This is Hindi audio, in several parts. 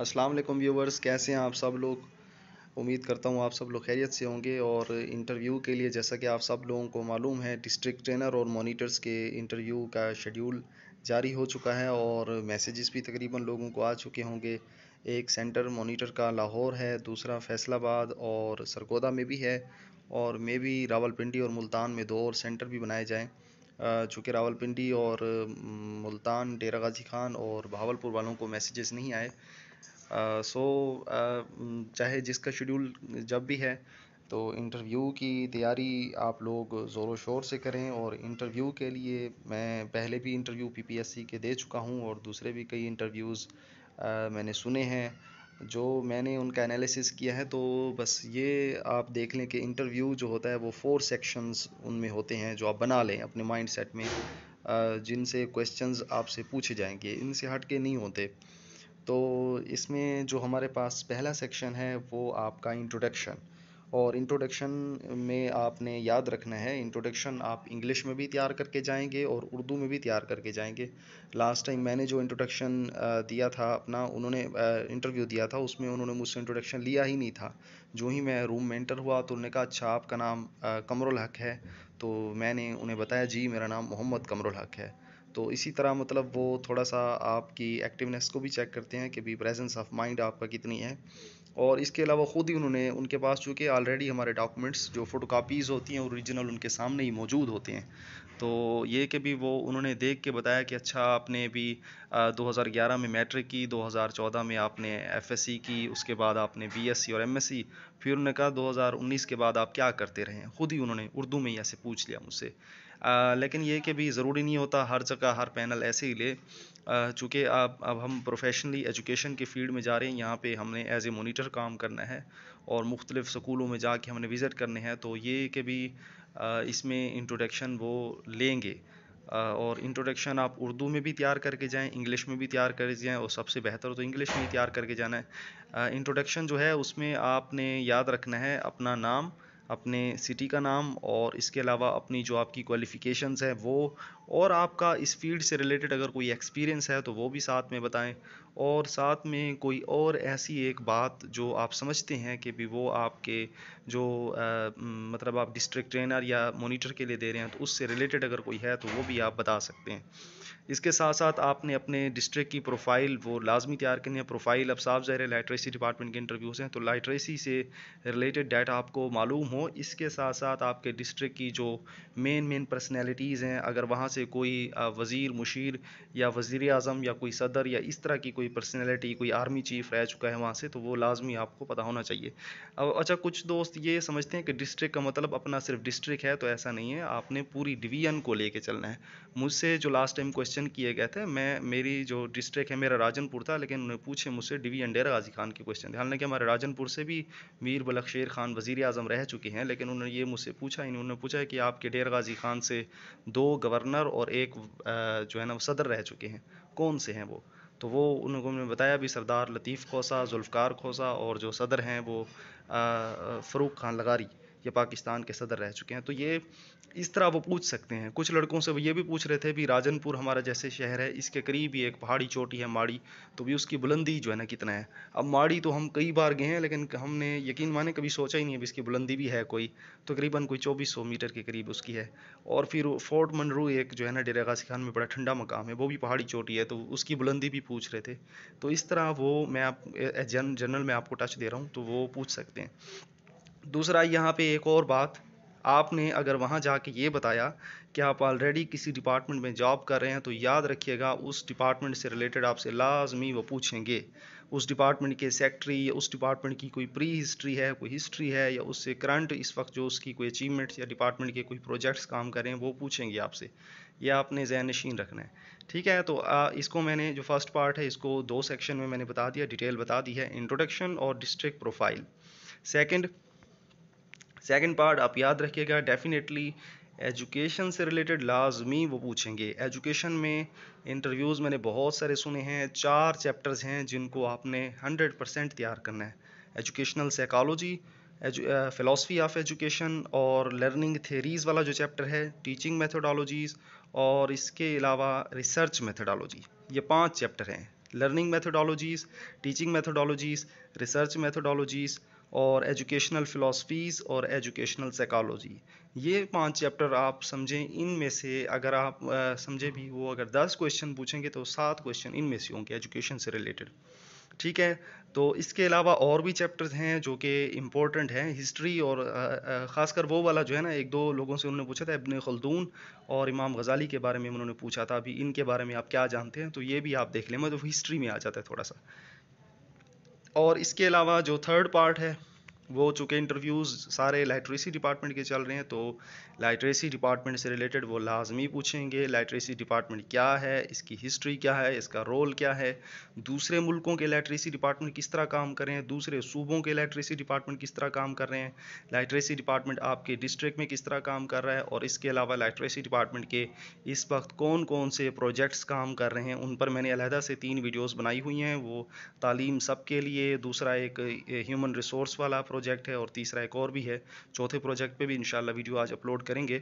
अस्सलाम वालेकुम व्यूवर्स कैसे हैं आप सब लोग उम्मीद करता हूँ आप सब लोग खैरियत से होंगे और इंटरव्यू के लिए जैसा कि आप सब लोगों को मालूम है डिस्ट्रिक्ट ट्रेनर और मोनीटर्स के इंटरव्यू का शेड्यूल जारी हो चुका है और मैसेजेस भी तकरीबन लोगों को आ चुके होंगे एक सेंटर मोनीटर का लाहौर है दूसरा फैसलाबाद और सरगोदा में भी है और मे भी रावलपिंडी और मुल्तान में दो और सेंटर भी बनाए जाएँ चूँकि रावलपिंडी और मुल्तान डेरा गाजी खान और भावलपुर वालों को मैसेजेस नहीं आए सो चाहे जिसका शेड्यूल जब भी है तो इंटरव्यू की तैयारी आप लोग ज़ोरों शोर से करें और इंटरव्यू के लिए मैं पहले भी इंटरव्यू पीपीएससी के दे चुका हूं और दूसरे भी कई इंटरव्यूज़ मैंने सुने हैं जो मैंने उनका एनालिसिस किया है तो बस ये आप देख लें कि इंटरव्यू जो होता है वो फोर सेक्शंस उनमें होते हैं जो आप बना लें अपने माइंड सेट में जिनसे क्वेश्चन आपसे पूछे जाएंगे इनसे हट के नहीं होते तो इसमें जो हमारे पास पहला सेक्शन है वो आपका इंट्रोडक्शन और इंट्रोडक्शन में आपने याद रखना है इंट्रोडक्शन आप इंग्लिश में भी तैयार करके जाएंगे और उर्दू में भी तैयार करके जाएंगे लास्ट टाइम मैंने जो इंट्रोडक्शन दिया था अपना उन्होंने इंटरव्यू दिया था उसमें उन्होंने मुझसे इंट्रोडक्शन लिया ही नहीं था जो ही मैं रूम में इंटर हुआ तो उन्होंने कहा अच्छा आपका नाम कमरुल हक है तो मैंने उन्हें बताया जी मेरा नाम मोहम्मद कमरुल हक है तो इसी तरह मतलब वो थोड़ा सा आपकी एक्टिवनेस को भी चेक करते हैं कि भी प्रेजेंस ऑफ माइंड आपका कितनी है और इसके अलावा ख़ुद ही उन्होंने उनके पास चूँकि ऑलरेडी हमारे डॉक्यूमेंट्स जो फ़ोटो कापीज़ होती हैं ओरिजिनल उनके सामने ही मौजूद होते हैं तो ये कि भी वो उन्होंने देख के बताया कि अच्छा आपने भी आ, 2011 में मैट्रिक की 2014 में आपने एफएससी की उसके बाद आपने बीएससी और एमएससी फिर उन्होंने कहा 2019 के बाद आप क्या करते रहे खुद ही उन्होंने उर्दू में ही ऐसे पूछ लिया मुझसे लेकिन ये कि भी ज़रूरी नहीं होता हर जगह हर पैनल ऐसे ही ले चूँकि अब अब हम प्रोफेशनली एजुकेशन के फ़ील्ड में जा रहे हैं यहाँ पे हमने एज ए मोनीटर काम करना है और मुख्तलिफ़ स्कूलों में जा के हमने विज़िट करने हैं तो ये कि भी इसमें इंट्रोडक्शन वो लेंगे और इंट्रोडक्शन आप उर्दू में भी तैयार करके जाएं इंग्लिश में भी तैयार करके जाएं और सबसे बेहतर तो इंग्लिश में ही तैयार करके जाना है इंट्रोडक्शन जो है उसमें आपने याद रखना है अपना नाम अपने सिटी का नाम और इसके अलावा अपनी जो आपकी क्वालिफ़िकेशंस हैं वो और आपका इस फील्ड से रिलेटेड अगर कोई एक्सपीरियंस है तो वो भी साथ में बताएं और साथ में कोई और ऐसी एक बात जो आप समझते हैं कि भी वो आपके जो आ, मतलब आप डिस्ट्रिक्ट ट्रेनर या मोनीटर के लिए दे रहे हैं तो उससे रिलेटेड अगर कोई है तो वो भी आप बता सकते हैं इसके साथ साथ आपने अपने डिस्ट्रिक्ट की प्रोफाइल वो लाजमी तैयार करनी है प्रोफाइल अब साफ ज़ाहिर है लाइट्रेसी डिपार्टमेंट के इंटरव्यूज़ हैं तो लाइट्रेसी से रिलेटेड डाटा आपको मालूम हो हों इसके साथ साथ आपके डिस्ट्रिक्ट की जो मेन मेन पर्सनैलिटीज़ हैं अगर वहाँ से कोई वज़ीर मुशीर या वज़ी अजम या कोई सदर या इस तरह की कोई पर्सनैलिटी कोई आर्मी चीफ़ रह चुका है वहाँ से तो वो लाजमी आपको पता होना चाहिए अब अच्छा कुछ दोस्त ये समझते हैं कि डिस्ट्रिक्ट का मतलब अपना सिर्फ डिस्ट्रिक्ट है तो ऐसा नहीं है आपने पूरी डिवीज़न को ले कर चलना है मुझसे जो लास्ट टाइम क्वेश्चन किए गए थे मैं मेरी जो डिस्ट्रिक्ट है मेरा राजनपुर था लेकिन उन्होंने पूछे मुझसे डिवीज़न डेरा गाजी खान के क्वेश्चन थे हालांकि हमारे राजनपुर से भी मीर बलख शेर खान वज़ी अजम रह चुके की हैं लेकिन उन्होंने ये मुझसे पूछा उन्होंने पूछा कि आपके डेर गाजी खान से दो गवर्नर और एक जो है ना वो सदर रह चुके हैं कौन से हैं वो तो वो उन्होंने बताया भी सरदार लतीफ़ खोसा जुल्फ़ार खोसा और जो सदर हैं वो फ़रूक खान लगारी या पाकिस्तान के सदर रह चुके हैं तो ये इस तरह वो पूछ सकते हैं कुछ लड़कों से वो ये भी पूछ रहे थे भी राजनपुर हमारा जैसे शहर है इसके करीब ही एक पहाड़ी चोटी है माड़ी तो भी उसकी बुलंदी जो है ना कितना है अब माड़ी तो हम कई बार गए हैं लेकिन हमने यकीन माने कभी सोचा ही नहीं अभी इसकी बुलंदी भी है कोई तकरीबन तो कोई चौबीस सौ मीटर के करीब उसकी है और फिर फोर्ट मनरू एक जो है ना डेरा गाजी खान में बड़ा ठंडा मकाम है वो भी पहाड़ी चोटी है तो उसकी बुलंदी भी पूछ रहे थे तो इस तरह वो मैं आप जन जनरल में आपको टच दे रहा हूँ तो वो पूछ सकते हैं दूसरा यहाँ पे एक और बात आपने अगर वहाँ जाके ये बताया कि आप ऑलरेडी किसी डिपार्टमेंट में जॉब कर रहे हैं तो याद रखिएगा उस डिपार्टमेंट से रिलेटेड आपसे लाजमी वो पूछेंगे उस डिपार्टमेंट के सेक्रेटरी या उस डिपार्टमेंट की कोई प्री हिस्ट्री है कोई हिस्ट्री है या उससे करंट इस वक्त जो उसकी कोई अचीवमेंट्स या डिपार्टमेंट के कोई प्रोजेक्ट्स काम करें वो पूछेंगे आपसे या आपने जैन नशीन रखना है ठीक है तो आ, इसको मैंने जो फर्स्ट पार्ट है इसको दो सेक्शन में मैंने बता दिया डिटेल बता दी है इंट्रोडक्शन और district profile second second part आप याद रखिएगा डेफिनेटली एजुकेशन से रिलेटेड लाजमी वो पूछेंगे एजुकेशन में इंटरव्यूज़ मैंने बहुत सारे सुने हैं चार चैप्टर्स हैं जिनको आपने हंड्रेड परसेंट तैयार करना है educational psychology philosophy of education और लर्निंग थेरीज़ वाला जो चैप्टर है टीचिंग मेथोडोलॉजीज़ और इसके अलावा रिसर्च मैथडोलॉजी ये पाँच चैप्टर हैं learning methodologies teaching methodologies research methodologies और एजुकेशनल फ़िलासफ़ीज़ और एजुकेशनल साइकोलॉजी ये पांच चैप्टर आप समझें इन में से अगर आप समझें भी वो अगर दस क्वेश्चन पूछेंगे तो सात क्वेश्चन इन में से होंगे एजुकेशन से रिलेटेड ठीक है तो इसके अलावा और भी चैप्टर्स हैं जो कि इम्पोर्टेंट हैं हिस्ट्री और ख़ासकर वो वाला जो है ना एक दो लोगों से उन्होंने पूछा था इबन खलदून और इमाम गज़ाली के बारे में उन्होंने पूछा था अभी इनके बारे में आप क्या जानते हैं तो ये भी आप देख लें मतलब हिस्ट्री में आ जाता है थोड़ा सा और इसके अलावा जो थर्ड पार्ट है वो हो चुके इंटरव्यूज़ सारे लाइट्रेसी डिपार्टमेंट के चल रहे हैं तो लाइट्रेसी डिपार्टमेंट से रिलेटेड वो लाजमी पूछेंगे लाइट्रेसी डिपार्टमेंट क्या है इसकी हिस्ट्री क्या है इसका रोल क्या है दूसरे मुल्कों के लाइट्रेसी डिपार्टमेंट किस तरह काम कर रहे हैं दूसरे सूबों के लाइट्रेसी डिपार्टमेंट किस तरह काम कर रहे हैं लाइट्रेसी डिपार्टमेंट आपके डिस्ट्रिक्ट में किस तरह काम कर रहा है और इसके अलावा लाइट्रेसी डिपार्टमेंट के इस वक्त कौन कौन से प्रोजेक्ट्स काम कर रहे हैं उन पर मैंने अलहदा से तीन वीडियोज़ बनाई हुई हैं वो तालीम सब के लिए दूसरा एक ह्यूमन रिसोर्स वाला प्रोजेक्ट है और तीसरा एक और भी है चौथे प्रोजेक्ट पे भी इंशाल्लाह वीडियो आज अपलोड करेंगे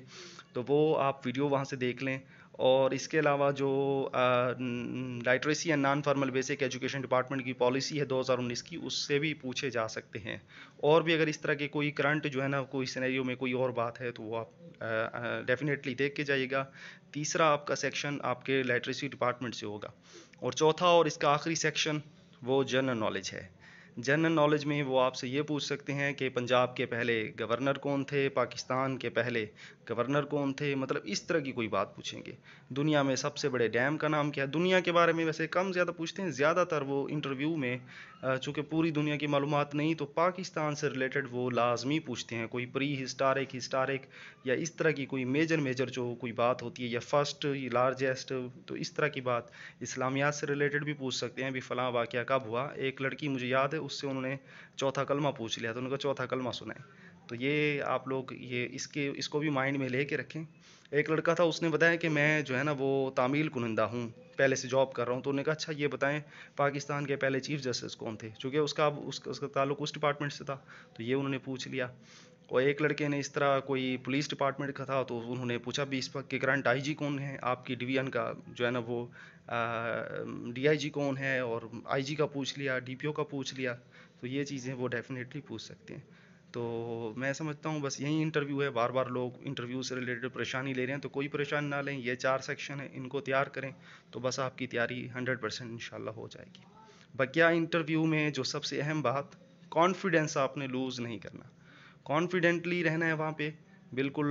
तो वो आप वीडियो वहाँ से देख लें और इसके अलावा जो literacy and non formal basic education department की पॉलिसी है 2019 की उससे भी पूछे जा सकते हैं और भी अगर इस तरह के कोई करंट जो है ना कोई सिनेरियो में कोई और बात है तो वो आप डेफिनेटली देख के जाइएगा तीसरा आपका सेक्शन आपके लाइट्रेसी डिपार्टमेंट से होगा और चौथा और इसका आखिरी सेक्शन वो जनरल नॉलेज है जनरल नॉलेज में वो आपसे ये पूछ सकते हैं कि पंजाब के पहले गवर्नर कौन थे पाकिस्तान के पहले गवर्नर कौन थे मतलब इस तरह की कोई बात पूछेंगे दुनिया में सबसे बड़े डैम का नाम क्या है दुनिया के बारे में वैसे कम ज़्यादा पूछते हैं ज़्यादातर वो इंटरव्यू में चूँकि पूरी दुनिया की मालूम नहीं तो पाकिस्तान से रिलेटेड वो लाजमी पूछते हैं कोई प्री हिस्टारिक हिस्टारिक या इस तरह की कोई मेजर मेजर जो कोई बात होती है या फर्स्ट लार्जेस्ट तो इस तरह की बात इस्लामियात से रिलेटेड भी पूछ सकते हैं भी फ़लाँ वाक़ कब हुआ एक लड़की मुझे याद है उससे उन्होंने चौथा कलमा पूछ लिया तो उनका चौथा कलमा सुनाए तो ये आप लोग ये इसके इसको भी माइंड में ले के रखें एक लड़का था उसने बताया कि मैं जो है ना वो तामील कुनिंदा हूँ पहले से जॉब कर रहा हूँ तो उन्होंने कहा अच्छा ये बताएं पाकिस्तान के पहले चीफ जस्टिस कौन थे चूँकि उसका अब उसका उसका ताल्लुक उस डिपार्टमेंट से था तो ये उन्होंने पूछ लिया और एक लड़के ने इस तरह कोई पुलिस डिपार्टमेंट का था तो उन्होंने पूछा भी इस वक्त के करंट आई जी कौन है आपकी डिवीजन का जो है ना वो डी आई जी कौन है और आई जी का पूछ लिया डी पी ओ का पूछ लिया तो ये चीज़ें वो डेफिनेटली पूछ सकते हैं तो मैं समझता हूँ बस यही इंटरव्यू है बार बार लोग इंटरव्यू से रिलेटेड परेशानी ले रहे हैं तो कोई परेशानी ना लें ये चार सेक्शन है इनको तैयार करें तो बस आपकी तैयारी हंड्रेड परसेंट इंशाल्लाह हो जाएगी बकिया इंटरव्यू में जो सबसे अहम बात कॉन्फिडेंस आपने लूज़ नहीं करना कॉन्फिडेंटली रहना है वहाँ पे बिल्कुल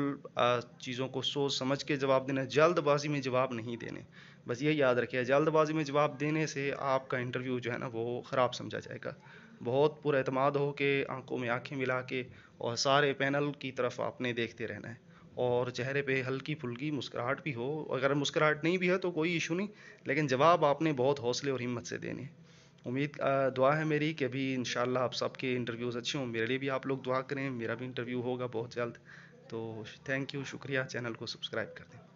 चीज़ों को सोच समझ के जवाब देना है जल्दबाजी में जवाब नहीं देने बस ये याद रखिए जल्दबाजी में जवाब देने से आपका इंटरव्यू जो है ना वो ख़राब समझा जाएगा बहुत पुरमाद हो के आंखों में आंखें मिला के और सारे पैनल की तरफ आपने देखते रहना है और चेहरे पे हल्की फुल्की मुस्कुराहट भी हो अगर मुस्कुराहट नहीं भी है तो कोई इशू नहीं लेकिन जवाब आपने बहुत हौसले और हिम्मत से देने हैं उम्मीद दुआ है मेरी कि अभी इन आप सबके इंटरव्यूज़ अच्छे हों मेरे लिए भी आप लोग दुआ करें मेरा भी इंटरव्यू होगा बहुत जल्द तो थैंक यू शुक्रिया चैनल को सब्सक्राइब कर दें